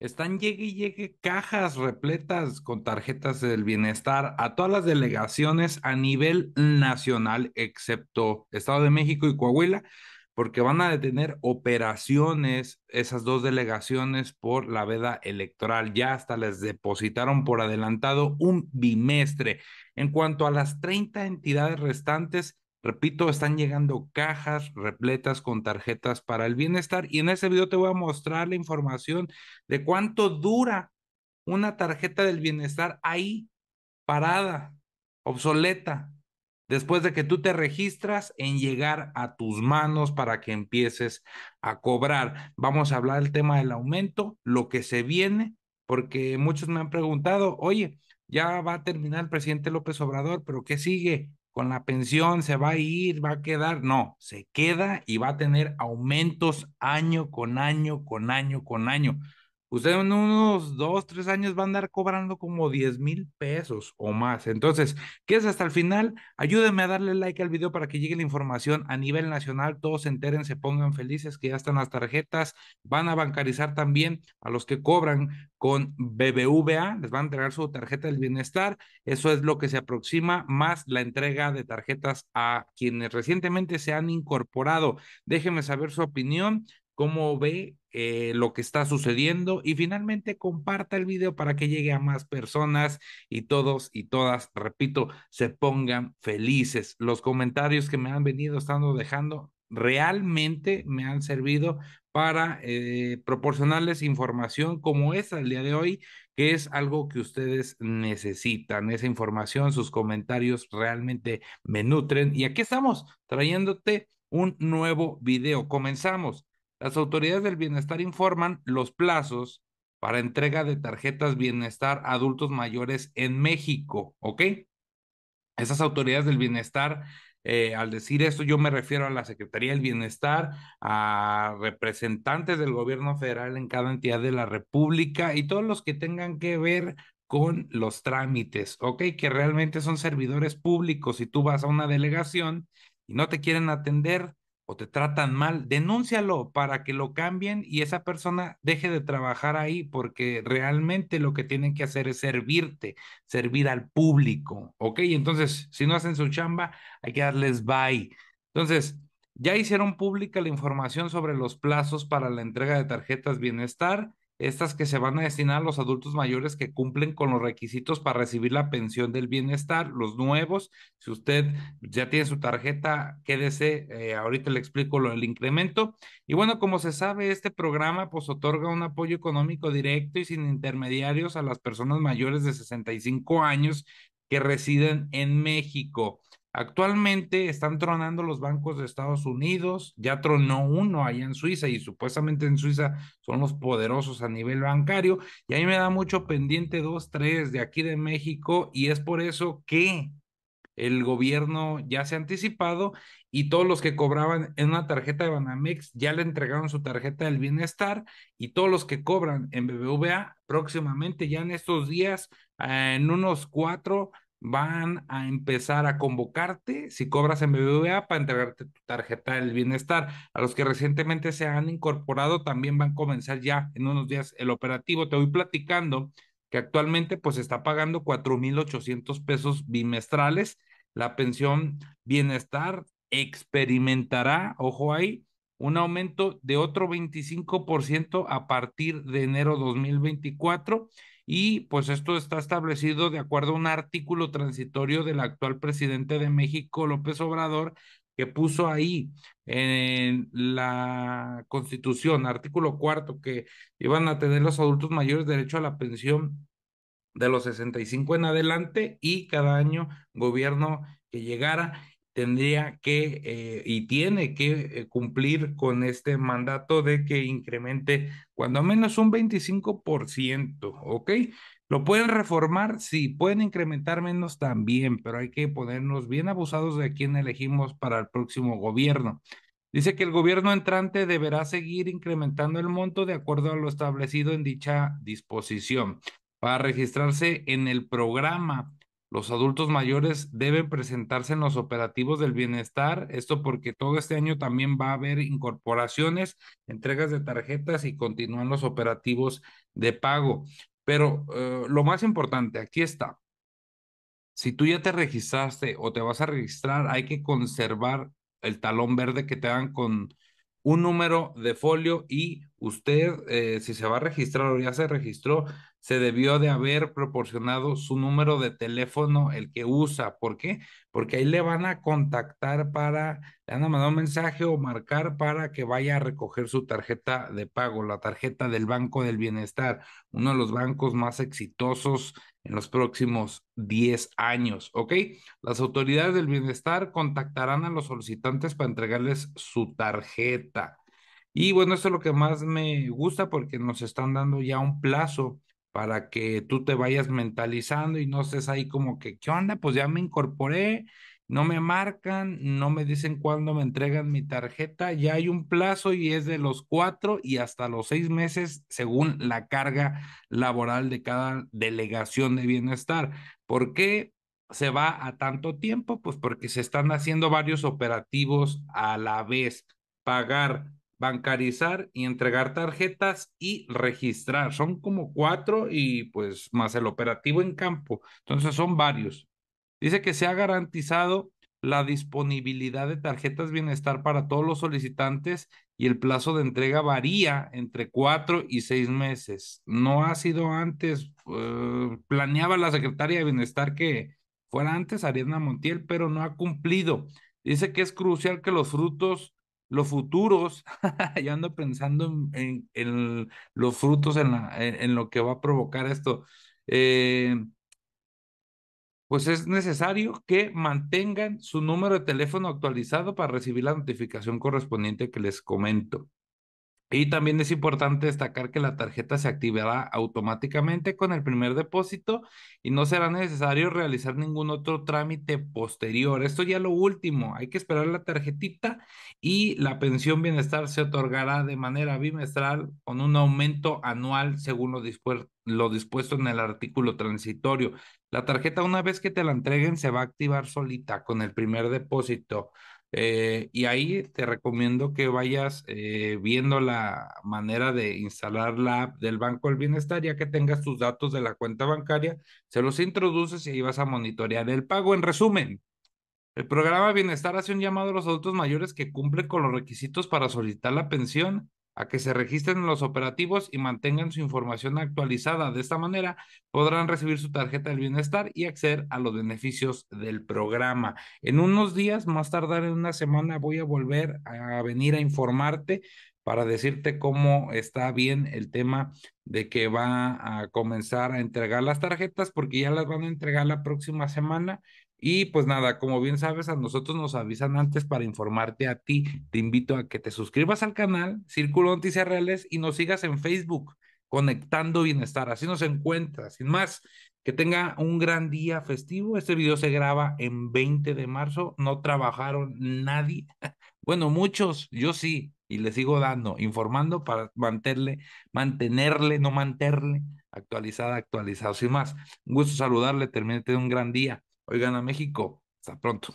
están llegue y llegue cajas repletas con tarjetas del bienestar a todas las delegaciones a nivel nacional, excepto Estado de México y Coahuila, porque van a detener operaciones esas dos delegaciones por la veda electoral. Ya hasta les depositaron por adelantado un bimestre. En cuanto a las 30 entidades restantes, Repito, están llegando cajas repletas con tarjetas para el bienestar y en ese video te voy a mostrar la información de cuánto dura una tarjeta del bienestar ahí, parada, obsoleta, después de que tú te registras en llegar a tus manos para que empieces a cobrar. Vamos a hablar del tema del aumento, lo que se viene, porque muchos me han preguntado, oye, ya va a terminar el presidente López Obrador, pero ¿qué sigue? con la pensión se va a ir, va a quedar. No, se queda y va a tener aumentos año con año, con año, con año usted pues, en unos dos, tres años van a andar cobrando como 10 mil pesos o más. Entonces, ¿qué es hasta el final. Ayúdenme a darle like al video para que llegue la información a nivel nacional. Todos se enteren, se pongan felices que ya están las tarjetas. Van a bancarizar también a los que cobran con BBVA. Les van a entregar su tarjeta del bienestar. Eso es lo que se aproxima más la entrega de tarjetas a quienes recientemente se han incorporado. Déjenme saber su opinión cómo ve eh, lo que está sucediendo y finalmente comparta el video para que llegue a más personas y todos y todas, repito, se pongan felices. Los comentarios que me han venido estando dejando realmente me han servido para eh, proporcionarles información como esta el día de hoy, que es algo que ustedes necesitan. Esa información, sus comentarios realmente me nutren. Y aquí estamos trayéndote un nuevo video. Comenzamos las autoridades del bienestar informan los plazos para entrega de tarjetas bienestar a adultos mayores en México, ¿ok? Esas autoridades del bienestar, eh, al decir esto, yo me refiero a la Secretaría del Bienestar, a representantes del gobierno federal en cada entidad de la República y todos los que tengan que ver con los trámites, ¿ok? Que realmente son servidores públicos. Si tú vas a una delegación y no te quieren atender, te tratan mal, denúncialo para que lo cambien y esa persona deje de trabajar ahí porque realmente lo que tienen que hacer es servirte, servir al público, ¿ok? Entonces, si no hacen su chamba, hay que darles bye. Entonces, ya hicieron pública la información sobre los plazos para la entrega de tarjetas bienestar estas que se van a destinar a los adultos mayores que cumplen con los requisitos para recibir la pensión del bienestar, los nuevos. Si usted ya tiene su tarjeta, quédese, eh, ahorita le explico lo del incremento. Y bueno, como se sabe, este programa pues otorga un apoyo económico directo y sin intermediarios a las personas mayores de 65 años que residen en México. Actualmente están tronando los bancos de Estados Unidos, ya tronó uno allá en Suiza y supuestamente en Suiza son los poderosos a nivel bancario y ahí me da mucho pendiente dos, tres de aquí de México y es por eso que el gobierno ya se ha anticipado y todos los que cobraban en una tarjeta de Banamex ya le entregaron su tarjeta del bienestar y todos los que cobran en BBVA próximamente ya en estos días, eh, en unos cuatro van a empezar a convocarte si cobras en BBVA para entregarte tu tarjeta del bienestar. A los que recientemente se han incorporado también van a comenzar ya en unos días el operativo. Te voy platicando que actualmente pues está pagando 4.800 pesos bimestrales. La pensión bienestar experimentará, ojo ahí, un aumento de otro 25% a partir de enero 2024 y pues esto está establecido de acuerdo a un artículo transitorio del actual presidente de México, López Obrador, que puso ahí en la Constitución, artículo cuarto, que iban a tener los adultos mayores derecho a la pensión de los 65 en adelante y cada año gobierno que llegara tendría que eh, y tiene que eh, cumplir con este mandato de que incremente cuando menos un 25%, ¿ok? ¿Lo pueden reformar? Sí, pueden incrementar menos también, pero hay que ponernos bien abusados de quién elegimos para el próximo gobierno. Dice que el gobierno entrante deberá seguir incrementando el monto de acuerdo a lo establecido en dicha disposición. Para registrarse en el programa los adultos mayores deben presentarse en los operativos del bienestar, esto porque todo este año también va a haber incorporaciones, entregas de tarjetas y continúan los operativos de pago. Pero eh, lo más importante, aquí está. Si tú ya te registraste o te vas a registrar, hay que conservar el talón verde que te dan con, un número de folio y usted, eh, si se va a registrar o ya se registró, se debió de haber proporcionado su número de teléfono, el que usa. ¿Por qué? Porque ahí le van a contactar para, le van a mandar un mensaje o marcar para que vaya a recoger su tarjeta de pago, la tarjeta del Banco del Bienestar, uno de los bancos más exitosos en los próximos 10 años, ¿ok? Las autoridades del bienestar contactarán a los solicitantes para entregarles su tarjeta. Y bueno, eso es lo que más me gusta porque nos están dando ya un plazo para que tú te vayas mentalizando y no estés ahí como que, ¿qué onda? Pues ya me incorporé, no me marcan, no me dicen cuándo me entregan mi tarjeta, ya hay un plazo y es de los cuatro y hasta los seis meses según la carga laboral de cada delegación de bienestar. ¿Por qué se va a tanto tiempo? Pues porque se están haciendo varios operativos a la vez, pagar bancarizar y entregar tarjetas y registrar. Son como cuatro y pues más el operativo en campo. Entonces son varios. Dice que se ha garantizado la disponibilidad de tarjetas bienestar para todos los solicitantes y el plazo de entrega varía entre cuatro y seis meses. No ha sido antes, eh, planeaba la secretaria de bienestar que fuera antes Ariadna Montiel, pero no ha cumplido. Dice que es crucial que los frutos, los futuros, ya ando pensando en, en, los frutos, en, la, en, lo que va a provocar esto. Eh, pues es necesario que mantengan su número de teléfono actualizado para recibir la notificación correspondiente que les comento. Y también es importante destacar que la tarjeta se activará automáticamente con el primer depósito y no será necesario realizar ningún otro trámite posterior. Esto ya lo último, hay que esperar la tarjetita y la pensión bienestar se otorgará de manera bimestral con un aumento anual según lo, lo dispuesto en el artículo transitorio. La tarjeta una vez que te la entreguen se va a activar solita con el primer depósito. Eh, y ahí te recomiendo que vayas eh, viendo la manera de instalar la app del Banco del Bienestar, ya que tengas tus datos de la cuenta bancaria, se los introduces y ahí vas a monitorear el pago. En resumen, el programa Bienestar hace un llamado a los adultos mayores que cumplen con los requisitos para solicitar la pensión a que se registren los operativos y mantengan su información actualizada. De esta manera podrán recibir su tarjeta del bienestar y acceder a los beneficios del programa. En unos días, más tardar en una semana, voy a volver a venir a informarte para decirte cómo está bien el tema de que va a comenzar a entregar las tarjetas, porque ya las van a entregar la próxima semana y pues nada, como bien sabes, a nosotros nos avisan antes para informarte a ti. Te invito a que te suscribas al canal Círculo Noticias Reales y nos sigas en Facebook, Conectando Bienestar. Así nos encuentras. Sin más, que tenga un gran día festivo. Este video se graba en 20 de marzo. No trabajaron nadie. Bueno, muchos, yo sí, y le sigo dando, informando para mantenerle, mantenerle, no mantenerle actualizada, actualizado. Sin más, un gusto saludarle. Termine, un gran día. Oigan a México. Hasta pronto.